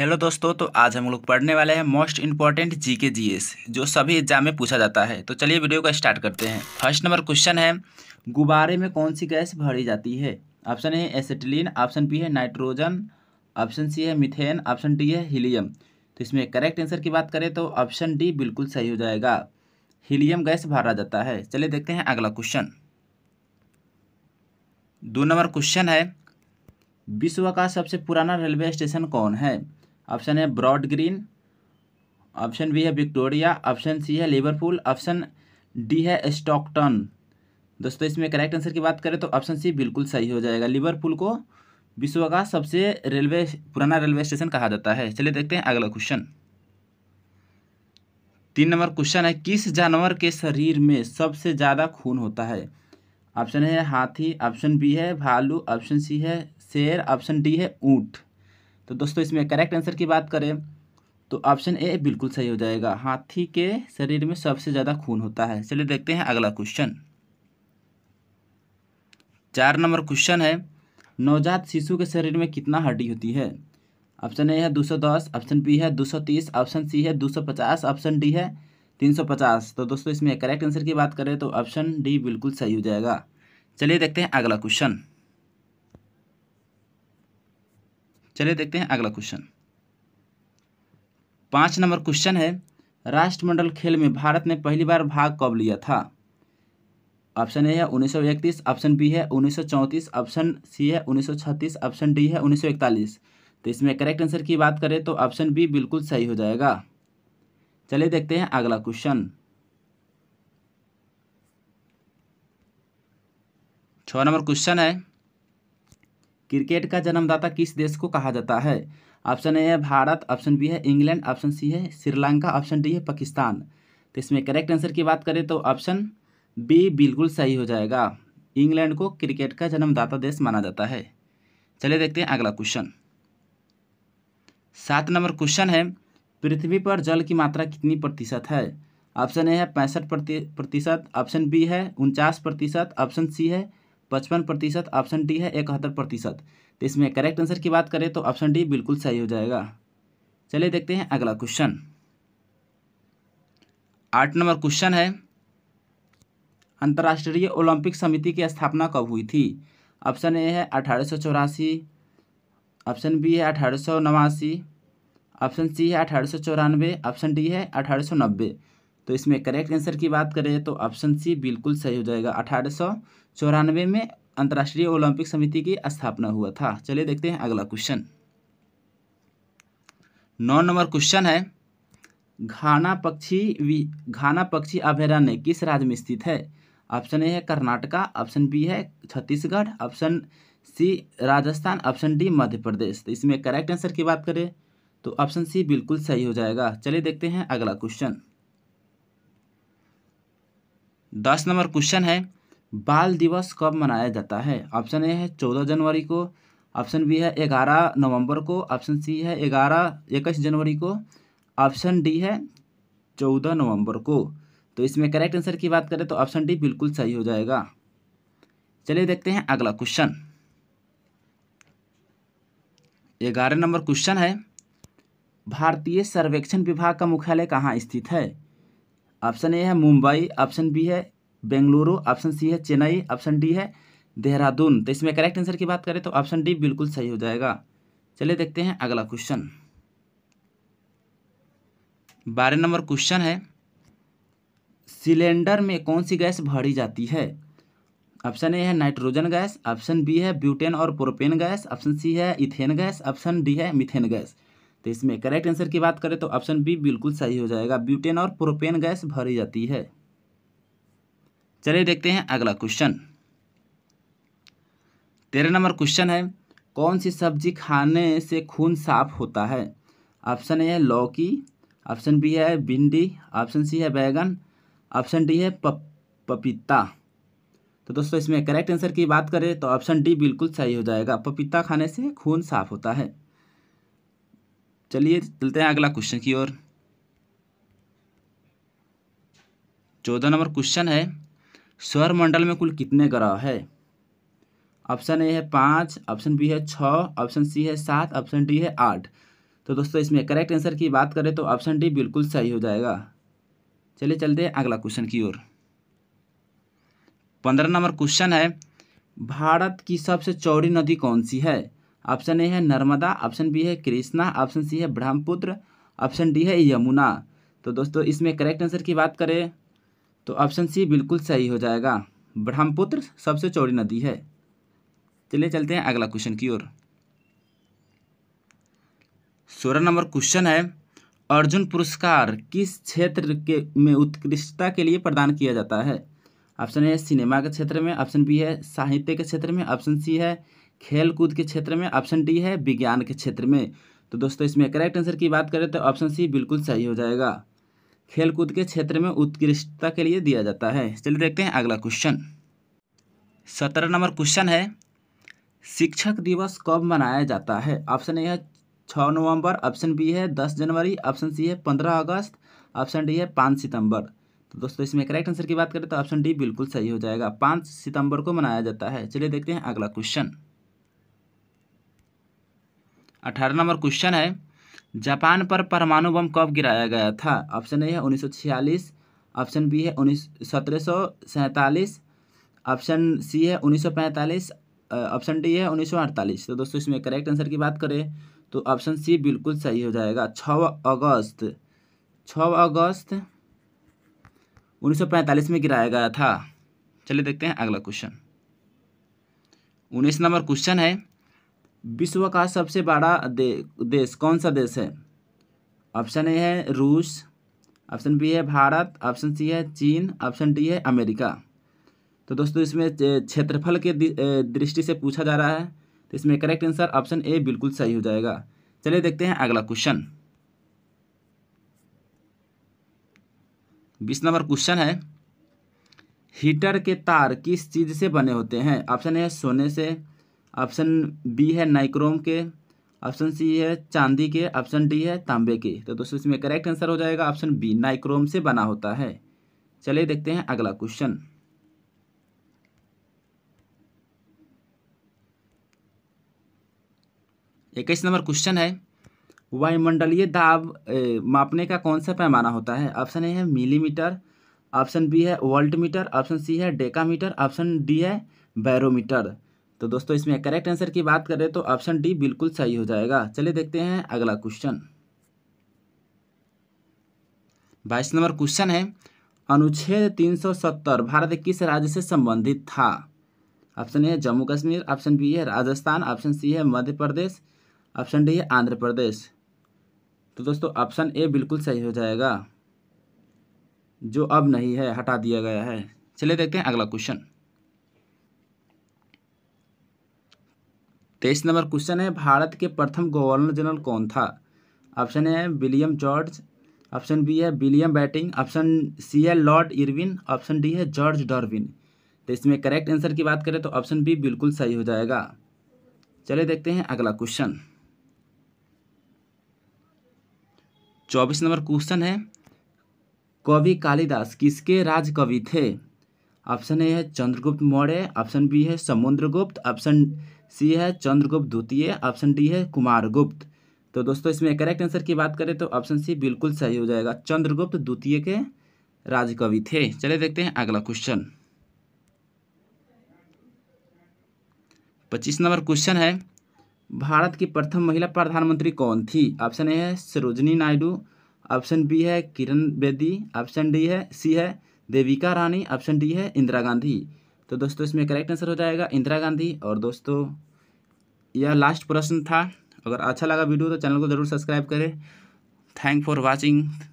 hello दोस्तों तो आज हम लोग पढ़ने वाले हैं मोस्ट इंपॉर्टेंट जी के जी एस जो सभी एग्जाम में पूछा जाता है तो चलिए वीडियो का स्टार्ट करते हैं फर्स्ट नंबर क्वेश्चन है गुब्बारे में कौन सी गैस भरी जाती है option A acetylene option B है नाइट्रोजन ऑप्शन सी है मिथेन ऑप्शन डी है हीलियम तो इसमें करेक्ट आंसर की बात करें तो ऑप्शन डी बिल्कुल सही हो जाएगा हीलियम गैस भरा जाता है चलिए देखते हैं अगला क्वेश्चन दो नंबर क्वेश्चन है विश्व का सबसे पुराना रेलवे स्टेशन कौन है ऑप्शन है ब्रॉड ग्रीन ऑप्शन बी है विक्टोरिया ऑप्शन सी है लिवरपूल ऑप्शन डी है स्टॉकटन दोस्तों इसमें करेक्ट आंसर की बात करें तो ऑप्शन सी बिल्कुल सही हो जाएगा लिवरपूल को विश्व का सबसे रेलवे पुराना रेलवे स्टेशन कहा जाता है चलिए देखते हैं अगला क्वेश्चन तीन नंबर क्वेश्चन है किस जानवर के शरीर में सबसे ज़्यादा खून होता है ऑप्शन है हाथी ऑप्शन बी है भालू ऑप्शन सी है शेर ऑप्शन डी है ऊँट तो दोस्तों इसमें करेक्ट आंसर की बात करें तो ऑप्शन ए बिल्कुल सही हो जाएगा हाथी के शरीर में सबसे ज़्यादा खून होता है चलिए देखते हैं अगला क्वेश्चन चार नंबर क्वेश्चन है नवजात शिशु के शरीर में कितना हड्डी होती है ऑप्शन ए है दो सौ दस ऑप्शन बी है दो सौ तीस ऑप्शन सी है दो सौ पचास ऑप्शन डी है तीन सौ पचास तो दोस्तों इसमें करेक्ट आंसर की बात करें तो ऑप्शन डी बिल्कुल सही हो जाएगा चलिए देखते हैं अगला क्वेश्चन चलिए देखते हैं अगला क्वेश्चन पांच नंबर क्वेश्चन है राष्ट्रमंडल खेल में भारत ने पहली बार भाग कब लिया था ऑप्शन ए है उन्नीस ऑप्शन बी है उन्नीस ऑप्शन सी है उन्नीस ऑप्शन डी है उन्नीस तो इसमें करेक्ट आंसर की बात करें तो ऑप्शन बी बिल्कुल सही हो जाएगा चलिए देखते हैं अगला क्वेश्चन छः नंबर क्वेश्चन है क्रिकेट का जन्मदाता किस देश को कहा जाता है ऑप्शन ए है भारत ऑप्शन बी है इंग्लैंड ऑप्शन सी है श्रीलंका ऑप्शन डी है पाकिस्तान तो इसमें करेक्ट आंसर की बात करें तो ऑप्शन बी बिल्कुल सही हो जाएगा इंग्लैंड को क्रिकेट का जन्मदाता देश माना जाता है चलिए देखते हैं अगला क्वेश्चन सात नंबर क्वेश्चन है पृथ्वी पर जल की मात्रा कितनी प्रतिशत है ऑप्शन ए है पैंसठ प्रतिशत ऑप्शन बी है उनचास प्रतिशत ऑप्शन सी है पचपन प्रतिशत ऑप्शन डी है इकहत्तर प्रतिशत तो इसमें करेक्ट आंसर की बात करें तो ऑप्शन डी बिल्कुल सही हो जाएगा चलिए देखते हैं अगला क्वेश्चन आठ नंबर क्वेश्चन है अंतर्राष्ट्रीय ओलंपिक समिति की स्थापना कब हुई थी ऑप्शन ए है अठारह ऑप्शन बी है अठारह ऑप्शन सी है अठारह ऑप्शन डी है अठारह तो इसमें करेक्ट आंसर की बात करें तो ऑप्शन सी बिल्कुल सही हो जाएगा अठारह में अंतर्राष्ट्रीय ओलंपिक समिति की स्थापना हुआ था चलिए देखते हैं अगला क्वेश्चन नौ नंबर क्वेश्चन है घाना पक्षी घाना पक्षी अभ्यारण्य किस राज्य में स्थित है ऑप्शन ए है कर्नाटका ऑप्शन बी है Chhattisgarh option C Rajasthan option D Madhya Pradesh तो इसमें करेक्ट आंसर की बात करें तो ऑप्शन सी बिल्कुल सही हो जाएगा चलिए देखते हैं अगला क्वेश्चन दस नंबर क्वेश्चन है बाल दिवस कब मनाया जाता है ऑप्शन ए है चौदह जनवरी को ऑप्शन बी है ग्यारह नवंबर को ऑप्शन सी है ग्यारह इक्कीस जनवरी को ऑप्शन डी है चौदह नवंबर को तो इसमें करेक्ट आंसर की बात करें तो ऑप्शन डी बिल्कुल सही हो जाएगा चलिए देखते हैं अगला क्वेश्चन ग्यारह नंबर क्वेश्चन है भारतीय सर्वेक्षण विभाग का मुख्यालय कहाँ स्थित है ऑप्शन ए है मुंबई ऑप्शन बी है बेंगलुरु ऑप्शन सी है चेन्नई ऑप्शन डी है देहरादून तो इसमें करेक्ट आंसर की बात करें तो ऑप्शन डी बिल्कुल सही हो जाएगा चलिए देखते हैं अगला क्वेश्चन बारह नंबर क्वेश्चन है सिलेंडर में कौन सी गैस भरी जाती है ऑप्शन ए है नाइट्रोजन गैस ऑप्शन बी है ब्यूटेन और प्रोपेन गैस ऑप्शन सी है इथेन गैस ऑप्शन डी है मिथेन गैस तो इसमें करेक्ट आंसर की बात करें तो ऑप्शन बी बिल्कुल सही हो जाएगा ब्यूटेन और प्रोपेन गैस भरी जाती है चलिए देखते हैं अगला क्वेश्चन तेरह नंबर क्वेश्चन है कौन सी सब्जी खाने से खून साफ होता है ऑप्शन ए है लौकी ऑप्शन बी है भिंडी ऑप्शन सी है बैगन ऑप्शन डी है पप, पपीता तो दोस्तों इसमें करेक्ट आंसर की बात करें तो ऑप्शन डी बिल्कुल सही हो जाएगा पपीता खाने से खून साफ होता है चलिए चलते हैं अगला क्वेश्चन की ओर चौदह नंबर क्वेश्चन है स्वर मंडल में कुल कितने ग्रह है ऑप्शन ए है पाँच ऑप्शन बी है छः ऑप्शन सी है सात ऑप्शन डी है आठ तो दोस्तों इसमें करेक्ट आंसर की बात करें तो ऑप्शन डी बिल्कुल सही हो जाएगा चलिए चलते हैं अगला क्वेश्चन की ओर पंद्रह नंबर क्वेश्चन है भारत की सबसे चौड़ी नदी कौन सी है ऑप्शन ए है नर्मदा ऑप्शन बी है कृष्णा ऑप्शन सी है ब्रह्मपुत्र ऑप्शन डी है यमुना तो दोस्तों इसमें करेक्ट आंसर की बात करें तो ऑप्शन सी बिल्कुल सही हो जाएगा ब्रह्मपुत्र सबसे चौड़ी नदी है चलिए चलते हैं अगला क्वेश्चन की ओर सोलह नंबर क्वेश्चन है अर्जुन पुरस्कार किस क्षेत्र के में उत्कृष्टता के लिए प्रदान किया जाता है ऑप्शन ए सिनेमा के क्षेत्र में ऑप्शन बी है साहित्य के क्षेत्र में ऑप्शन सी है खेल कूद के क्षेत्र में ऑप्शन डी है विज्ञान के क्षेत्र में तो दोस्तों इसमें करेक्ट आंसर की बात करें तो ऑप्शन सी बिल्कुल सही हो जाएगा खेलकूद के क्षेत्र में उत्कृष्टता के लिए दिया जाता है चलिए देखते हैं अगला क्वेश्चन सत्रह नंबर क्वेश्चन है शिक्षक दिवस कब मनाया जाता है ऑप्शन ए है छः नवंबर ऑप्शन बी है दस जनवरी ऑप्शन सी है पंद्रह अगस्त ऑप्शन डी है पाँच सितंबर तो दोस्तों इसमें करेक्ट आंसर की बात करें तो ऑप्शन डी बिल्कुल सही हो जाएगा पाँच सितंबर को मनाया जाता है चलिए देखते हैं अगला क्वेश्चन अठारह नंबर क्वेश्चन है जापान पर परमाणु बम कब गिराया गया था ऑप्शन ए है उन्नीस ऑप्शन बी है उन्नीस सत्रह ऑप्शन सी है उन्नीस ऑप्शन डी है उन्नीस तो दोस्तों इसमें करेक्ट आंसर की बात करें तो ऑप्शन सी बिल्कुल सही हो जाएगा छः अगस्त छः अगस्त 1945 में गिराया गया था चलिए देखते हैं अगला क्वेश्चन उन्नीस नंबर क्वेश्चन है विश्व का सबसे बड़ा दे, देश कौन सा देश है ऑप्शन ए है रूस ऑप्शन बी है भारत ऑप्शन सी है चीन ऑप्शन डी है अमेरिका तो दोस्तों इसमें क्षेत्रफल के दृष्टि से पूछा जा रहा है तो इसमें करेक्ट आंसर ऑप्शन ए बिल्कुल सही हो जाएगा चलिए देखते हैं अगला क्वेश्चन बीस नंबर क्वेश्चन है हीटर के तार किस चीज़ से बने होते हैं ऑप्शन ए है सोने से ऑप्शन बी है नाइक्रोम के ऑप्शन सी है चांदी के ऑप्शन डी है तांबे के तो दोस्तों इसमें करेक्ट आंसर हो जाएगा ऑप्शन बी नाइक्रोम से बना होता है चलिए देखते हैं अगला क्वेश्चन इक्कीस नंबर क्वेश्चन है वायुमंडलीय दाब मापने का कौन सा पैमाना होता है ऑप्शन ए है मिलीमीटर ऑप्शन बी है वोल्टमीटर मीटर ऑप्शन सी है डेका मीटर ऑप्शन डी है बैरोमीटर तो दोस्तों इसमें करेक्ट आंसर की बात करें तो ऑप्शन डी बिल्कुल सही हो जाएगा चलिए देखते हैं अगला क्वेश्चन बाईस नंबर क्वेश्चन है अनुच्छेद 370 भारत किस राज्य से संबंधित था option A Jammu Kashmir option B है राजस्थान ऑप्शन सी है मध्य प्रदेश ऑप्शन डी है आंध्र प्रदेश तो दोस्तों ऑप्शन ए बिल्कुल सही हो जाएगा जो अब नहीं है हटा दिया गया है चलिए देखते हैं अगला क्वेश्चन तेईस नंबर क्वेश्चन है भारत के प्रथम गवर्नर जनरल कौन था ऑप्शन ए है विलियम जॉर्ज ऑप्शन बी है विलियम बैटिंग ऑप्शन सी है लॉर्ड इरविन ऑप्शन डी है जॉर्ज डॉर्विन तो इसमें करेक्ट आंसर की बात करें तो ऑप्शन बी बिल्कुल सही हो जाएगा चलिए देखते हैं अगला क्वेश्चन चौबीस नंबर क्वेश्चन है कवि कालिदास किसके राज कवि थे ऑप्शन ए है चंद्रगुप्त मौर्य ऑप्शन बी है समुद्रगुप्त ऑप्शन सी है चंद्रगुप्त द्वितीय ऑप्शन डी है कुमारगुप्त तो दोस्तों इसमें करेक्ट आंसर की बात करें तो ऑप्शन सी बिल्कुल सही हो जाएगा चंद्रगुप्त द्वितीय के राजकवि थे चले देखते हैं अगला क्वेश्चन पच्चीस नंबर क्वेश्चन है भारत की प्रथम महिला प्रधानमंत्री कौन थी ऑप्शन ए है सरोजनी नायडू ऑप्शन बी है किरण बेदी ऑप्शन डी है सी है देविका रानी ऑप्शन डी है इंदिरा गांधी तो दोस्तों इसमें करेक्ट आंसर हो जाएगा इंदिरा गांधी और दोस्तों यह लास्ट प्रश्न था अगर अच्छा लगा वीडियो तो चैनल को ज़रूर सब्सक्राइब करें थैंक फॉर वॉचिंग